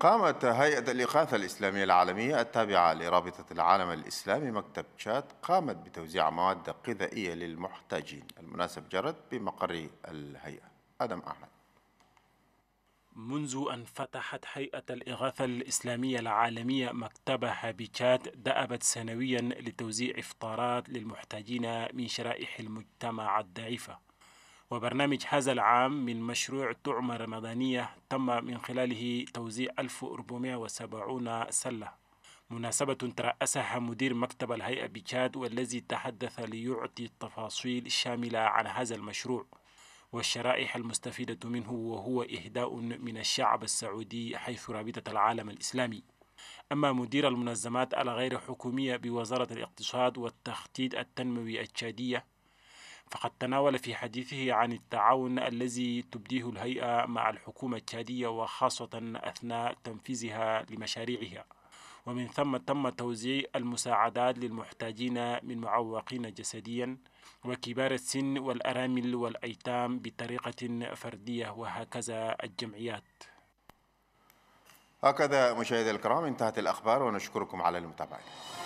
قامت هيئة الإغاثة الإسلامية العالمية التابعة لرابطة العالم الإسلامي مكتب تشاد قامت بتوزيع مواد غذائية للمحتاجين المناسب جرت بمقر الهيئة آدم أحمد منذ أن فتحت هيئة الإغاثة الإسلامية العالمية مكتبها بتشاد دأبت سنويا لتوزيع إفطارات للمحتاجين من شرائح المجتمع الضعيفة وبرنامج هذا العام من مشروع طعمة رمضانية تم من خلاله توزيع 1470 سلة مناسبة ترأسها مدير مكتب الهيئة بجاد والذي تحدث ليعطي التفاصيل الشاملة عن هذا المشروع والشرائح المستفيدة منه وهو إهداء من الشعب السعودي حيث رابطة العالم الإسلامي أما مدير المنظمات الغير حكومية بوزارة الاقتصاد والتخطيط التنموي التشادية فقد تناول في حديثه عن التعاون الذي تبديه الهيئة مع الحكومة التشادية وخاصة أثناء تنفيذها لمشاريعها ومن ثم تم توزيع المساعدات للمحتاجين من معوقين جسديا وكبار السن والأرامل والأيتام بطريقة فردية وهكذا الجمعيات هكذا مشاهدي الكرام انتهت الأخبار ونشكركم على المتابعة